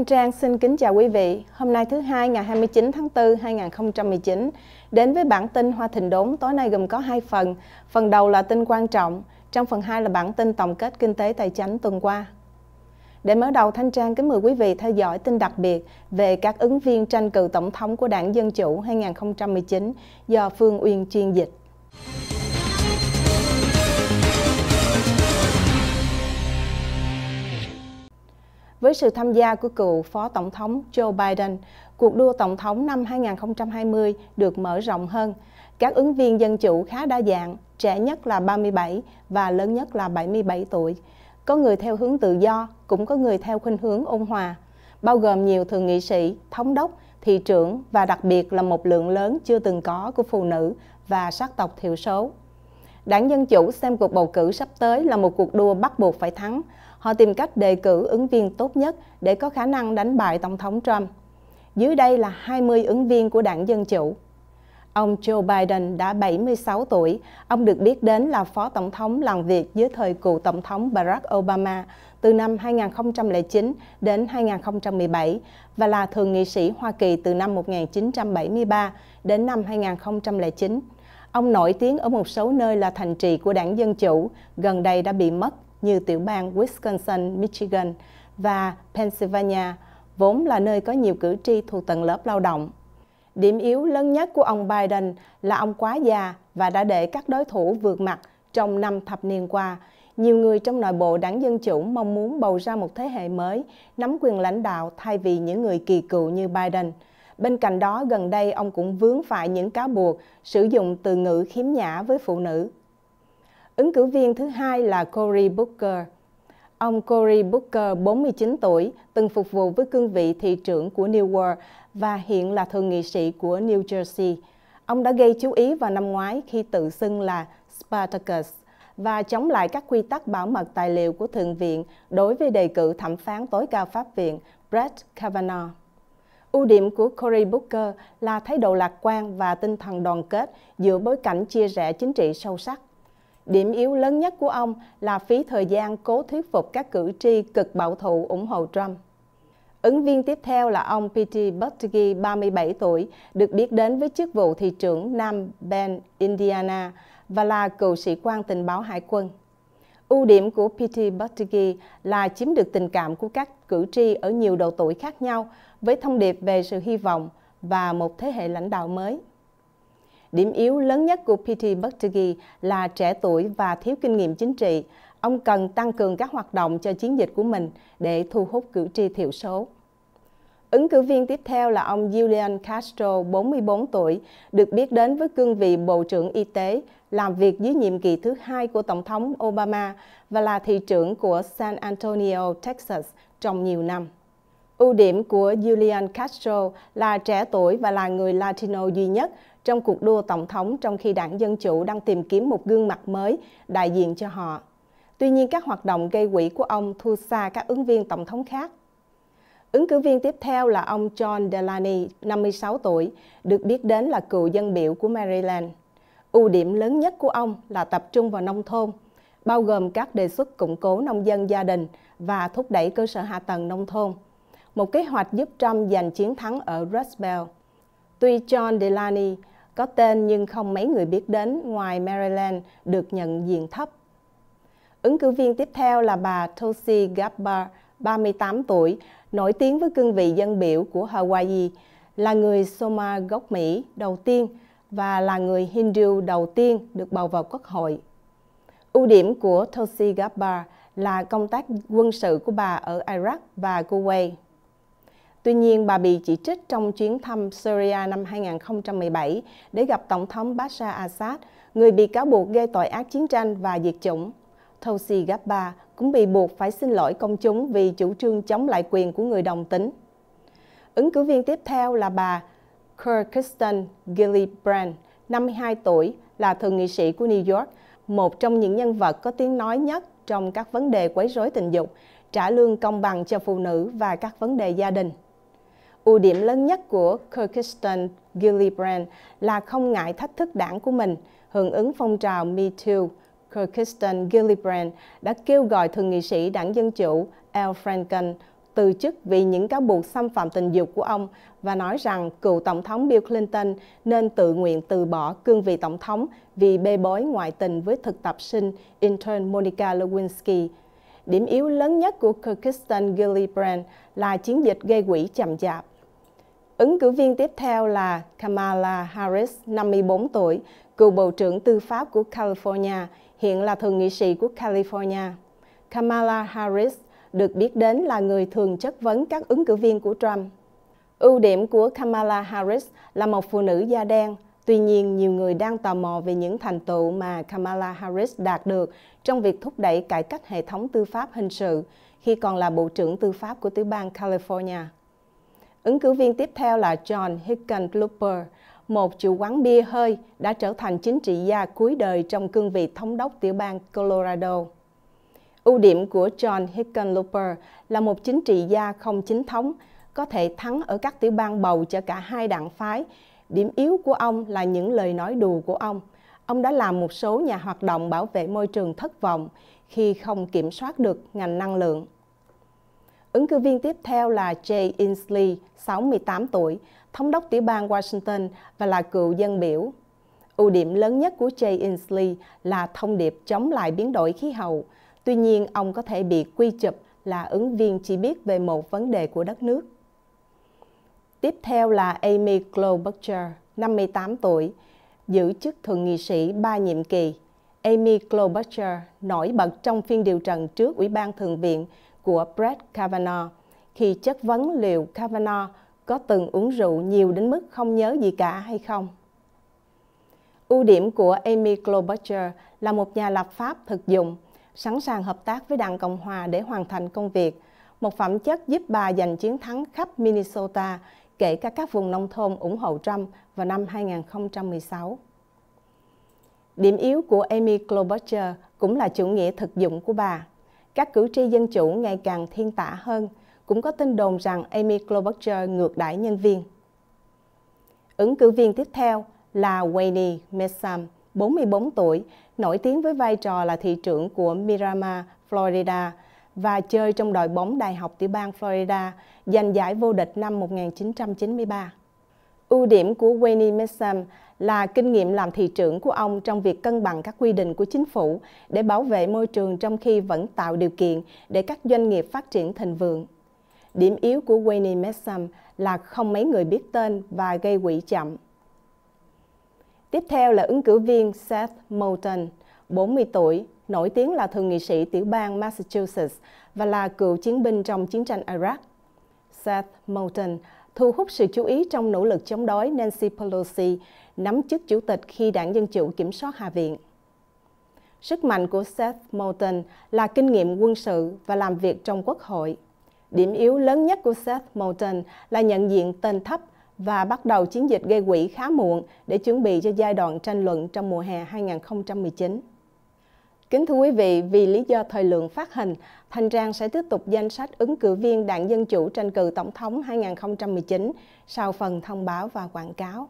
Thanh Trang xin kính chào quý vị. Hôm nay thứ hai ngày 29 tháng 4 2019 đến với bản tin Hoa Thịnh Đốn tối nay gồm có hai phần. Phần đầu là tin quan trọng, trong phần 2 là bản tin tổng kết kinh tế tài chính tuần qua. Để mở đầu Thanh Trang kính mời quý vị theo dõi tin đặc biệt về các ứng viên tranh cử tổng thống của Đảng Dân Chủ 2019 do Phương Uyên chuyên dịch. với sự tham gia của cựu Phó Tổng thống Joe Biden, cuộc đua Tổng thống năm 2020 được mở rộng hơn. Các ứng viên dân chủ khá đa dạng, trẻ nhất là 37 và lớn nhất là 77 tuổi. Có người theo hướng tự do, cũng có người theo khuynh hướng ôn hòa, bao gồm nhiều thượng nghị sĩ, thống đốc, thị trưởng và đặc biệt là một lượng lớn chưa từng có của phụ nữ và sắc tộc thiểu số. Đảng Dân Chủ xem cuộc bầu cử sắp tới là một cuộc đua bắt buộc phải thắng. Họ tìm cách đề cử ứng viên tốt nhất để có khả năng đánh bại Tổng thống Trump. Dưới đây là 20 ứng viên của đảng Dân Chủ. Ông Joe Biden đã 76 tuổi. Ông được biết đến là phó tổng thống làm việc dưới thời cựu tổng thống Barack Obama từ năm 2009 đến 2017 và là thượng nghị sĩ Hoa Kỳ từ năm 1973 đến năm 2009. Ông nổi tiếng ở một số nơi là thành trì của đảng Dân Chủ, gần đây đã bị mất như tiểu bang Wisconsin, Michigan và Pennsylvania, vốn là nơi có nhiều cử tri thuộc tầng lớp lao động. Điểm yếu lớn nhất của ông Biden là ông quá già và đã để các đối thủ vượt mặt trong năm thập niên qua. Nhiều người trong nội bộ đảng Dân Chủ mong muốn bầu ra một thế hệ mới, nắm quyền lãnh đạo thay vì những người kỳ cựu như Biden. Bên cạnh đó, gần đây ông cũng vướng phải những cáo buộc sử dụng từ ngữ khiếm nhã với phụ nữ Ứng cử viên thứ hai là Cory Booker. Ông Cory Booker, 49 tuổi, từng phục vụ với cương vị thị trưởng của New World và hiện là thượng nghị sĩ của New Jersey. Ông đã gây chú ý vào năm ngoái khi tự xưng là Spartacus và chống lại các quy tắc bảo mật tài liệu của Thượng viện đối với đề cử thẩm phán tối cao Pháp viện Brett Kavanaugh. Ưu điểm của Cory Booker là thái độ lạc quan và tinh thần đoàn kết giữa bối cảnh chia rẽ chính trị sâu sắc. Điểm yếu lớn nhất của ông là phí thời gian cố thuyết phục các cử tri cực bảo thủ ủng hộ Trump. Ứng viên tiếp theo là ông Pete Buttigieg, 37 tuổi, được biết đến với chức vụ thị trưởng Nam Bend, Indiana và là cựu sĩ quan tình báo hải quân. Ưu điểm của Pete Buttigieg là chiếm được tình cảm của các cử tri ở nhiều độ tuổi khác nhau với thông điệp về sự hy vọng và một thế hệ lãnh đạo mới. Điểm yếu lớn nhất của PT Buttigieg là trẻ tuổi và thiếu kinh nghiệm chính trị. Ông cần tăng cường các hoạt động cho chiến dịch của mình để thu hút cử tri thiểu số. Ứng cử viên tiếp theo là ông Julian Castro, 44 tuổi, được biết đến với cương vị Bộ trưởng Y tế, làm việc dưới nhiệm kỳ thứ hai của Tổng thống Obama và là thị trưởng của San Antonio, Texas trong nhiều năm. Ưu điểm của Julian Castro là trẻ tuổi và là người Latino duy nhất trong cuộc đua tổng thống trong khi đảng Dân Chủ đang tìm kiếm một gương mặt mới đại diện cho họ. Tuy nhiên các hoạt động gây quỹ của ông thua xa các ứng viên tổng thống khác. Ứng cử viên tiếp theo là ông John Delaney, 56 tuổi, được biết đến là cựu dân biểu của Maryland. Ưu điểm lớn nhất của ông là tập trung vào nông thôn, bao gồm các đề xuất củng cố nông dân gia đình và thúc đẩy cơ sở hạ tầng nông thôn, một kế hoạch giúp Trump giành chiến thắng ở Rust Belt. Tuy John Delaney có tên nhưng không mấy người biết đến ngoài Maryland được nhận diện thấp. Ứng cử viên tiếp theo là bà Tulsi Gabbard, 38 tuổi, nổi tiếng với cương vị dân biểu của Hawaii, là người Soma gốc Mỹ đầu tiên và là người Hindu đầu tiên được bầu vào Quốc hội. Ưu điểm của Tulsi Gabbard là công tác quân sự của bà ở Iraq và Kuwait. Tuy nhiên, bà bị chỉ trích trong chuyến thăm Syria năm 2017 để gặp Tổng thống Bashar Assad, người bị cáo buộc gây tội ác chiến tranh và diệt chủng. Tulsi Gabbard cũng bị buộc phải xin lỗi công chúng vì chủ trương chống lại quyền của người đồng tính. Ứng cử viên tiếp theo là bà Kirsten Gillibrand, 52 tuổi, là thượng nghị sĩ của New York, một trong những nhân vật có tiếng nói nhất trong các vấn đề quấy rối tình dục, trả lương công bằng cho phụ nữ và các vấn đề gia đình. Ưu điểm lớn nhất của Kyrgyzstan Gillibrand là không ngại thách thức đảng của mình, hưởng ứng phong trào Me Too. Kyrgyzstan Gillibrand đã kêu gọi thượng nghị sĩ đảng Dân Chủ Al Franken từ chức vì những cáo buộc xâm phạm tình dục của ông và nói rằng cựu Tổng thống Bill Clinton nên tự nguyện từ bỏ cương vị Tổng thống vì bê bối ngoại tình với thực tập sinh intern Monica Lewinsky. Điểm yếu lớn nhất của Kyrgyzstan Gillibrand là chiến dịch gây quỹ chậm chạp. Ứng cử viên tiếp theo là Kamala Harris, 54 tuổi, cựu Bộ trưởng Tư pháp của California, hiện là thượng nghị sĩ của California. Kamala Harris được biết đến là người thường chất vấn các ứng cử viên của Trump. Ưu điểm của Kamala Harris là một phụ nữ da đen, tuy nhiên nhiều người đang tò mò về những thành tựu mà Kamala Harris đạt được trong việc thúc đẩy cải cách hệ thống tư pháp hình sự khi còn là Bộ trưởng Tư pháp của tiểu bang California. Ứng cử viên tiếp theo là John Hickenlooper, một chủ quán bia hơi đã trở thành chính trị gia cuối đời trong cương vị thống đốc tiểu bang Colorado. Ưu điểm của John Hickenlooper là một chính trị gia không chính thống, có thể thắng ở các tiểu bang bầu cho cả hai đảng phái. Điểm yếu của ông là những lời nói đùa của ông. Ông đã làm một số nhà hoạt động bảo vệ môi trường thất vọng khi không kiểm soát được ngành năng lượng. Ứng cử viên tiếp theo là Jay Inslee, 68 tuổi, thống đốc tiểu bang Washington và là cựu dân biểu. Ưu điểm lớn nhất của Jay Inslee là thông điệp chống lại biến đổi khí hậu. Tuy nhiên, ông có thể bị quy chụp là ứng viên chỉ biết về một vấn đề của đất nước. Tiếp theo là Amy Klobuchar, 58 tuổi, giữ chức thượng nghị sĩ ba nhiệm kỳ. Amy Klobuchar nổi bật trong phiên điều trần trước Ủy ban Thường viện của Brett Kavanaugh khi chất vấn liệu Kavanaugh có từng uống rượu nhiều đến mức không nhớ gì cả hay không. Ưu điểm của Amy Klobuchar là một nhà lập pháp thực dụng, sẵn sàng hợp tác với Đảng Cộng Hòa để hoàn thành công việc, một phẩm chất giúp bà giành chiến thắng khắp Minnesota, kể cả các vùng nông thôn ủng hộ Trump vào năm 2016. Điểm yếu của Amy Klobuchar cũng là chủ nghĩa thực dụng của bà. Các cử tri dân chủ ngày càng thiên tả hơn, cũng có tin đồn rằng Amy Klobuchar ngược đãi nhân viên. Ứng cử viên tiếp theo là Wayne Messam, 44 tuổi, nổi tiếng với vai trò là thị trưởng của Miramar, Florida và chơi trong đội bóng Đại học tiểu bang Florida, giành giải vô địch năm 1993. Ưu điểm của Wayne Messam là kinh nghiệm làm thị trưởng của ông trong việc cân bằng các quy định của chính phủ để bảo vệ môi trường trong khi vẫn tạo điều kiện để các doanh nghiệp phát triển thịnh vượng. Điểm yếu của Wayne Messam là không mấy người biết tên và gây quỹ chậm. Tiếp theo là ứng cử viên Seth Moulton, 40 tuổi, nổi tiếng là thượng nghị sĩ tiểu bang Massachusetts và là cựu chiến binh trong chiến tranh Iraq. Seth Moulton thu hút sự chú ý trong nỗ lực chống đói Nancy Pelosi nắm chức chủ tịch khi đảng Dân Chủ kiểm soát Hạ viện. Sức mạnh của Seth Moulton là kinh nghiệm quân sự và làm việc trong quốc hội. Điểm yếu lớn nhất của Seth Moulton là nhận diện tên thấp và bắt đầu chiến dịch gây quỹ khá muộn để chuẩn bị cho giai đoạn tranh luận trong mùa hè 2019. Kính thưa quý vị, vì lý do thời lượng phát hình, Thanh Trang sẽ tiếp tục danh sách ứng cử viên Đảng Dân Chủ tranh cử Tổng thống 2019 sau phần thông báo và quảng cáo.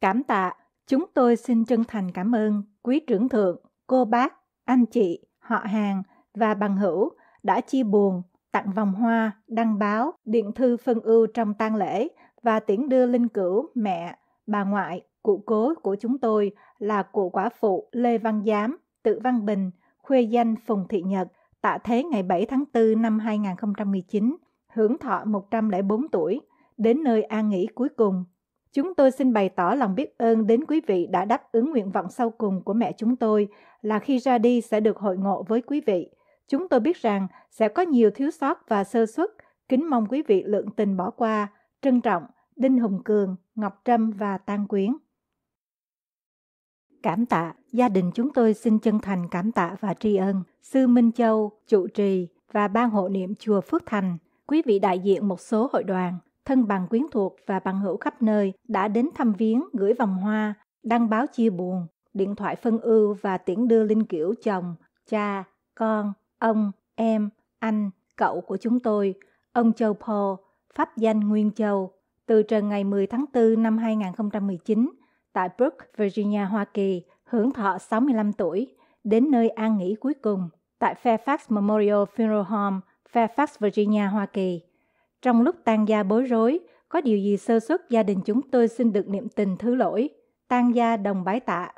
Cảm tạ, chúng tôi xin chân thành cảm ơn quý trưởng thượng, cô bác, anh chị, họ hàng và bằng hữu đã chia buồn, tặng vòng hoa, đăng báo, điện thư phân ưu trong tang lễ và tiễn đưa linh cửu mẹ, bà ngoại, cụ cố của chúng tôi là cụ quả phụ Lê Văn Giám, Tự Văn Bình, khuê danh Phùng Thị Nhật, tạ thế ngày 7 tháng 4 năm 2019, hưởng thọ 104 tuổi, đến nơi an nghỉ cuối cùng. Chúng tôi xin bày tỏ lòng biết ơn đến quý vị đã đáp ứng nguyện vọng sau cùng của mẹ chúng tôi là khi ra đi sẽ được hội ngộ với quý vị. Chúng tôi biết rằng sẽ có nhiều thiếu sót và sơ suất, kính mong quý vị lượng tình bỏ qua. Trân trọng, Đinh Hùng Cường, Ngọc Trâm và Tan Quyến. Cảm tạ Gia đình chúng tôi xin chân thành cảm tạ và tri ân Sư Minh Châu, trụ trì và ban hộ niệm chùa Phước Thành, quý vị đại diện một số hội đoàn, thân bằng quyến thuộc và bằng hữu khắp nơi đã đến thăm viếng, gửi vòng hoa, đăng báo chia buồn, điện thoại phân ưu và tiễn đưa linh kiểu chồng, cha, con, ông, em, anh, cậu của chúng tôi, ông Châu Paul, pháp danh Nguyên Châu, từ trần ngày 10 tháng 4 năm 2019 tại Brook, Virginia, Hoa Kỳ hưởng thọ 65 tuổi, đến nơi an nghỉ cuối cùng tại Fairfax Memorial Funeral Home, Fairfax, Virginia, Hoa Kỳ. Trong lúc tang gia bối rối, có điều gì sơ xuất gia đình chúng tôi xin được niệm tình thứ lỗi. Tang gia đồng bái tạ.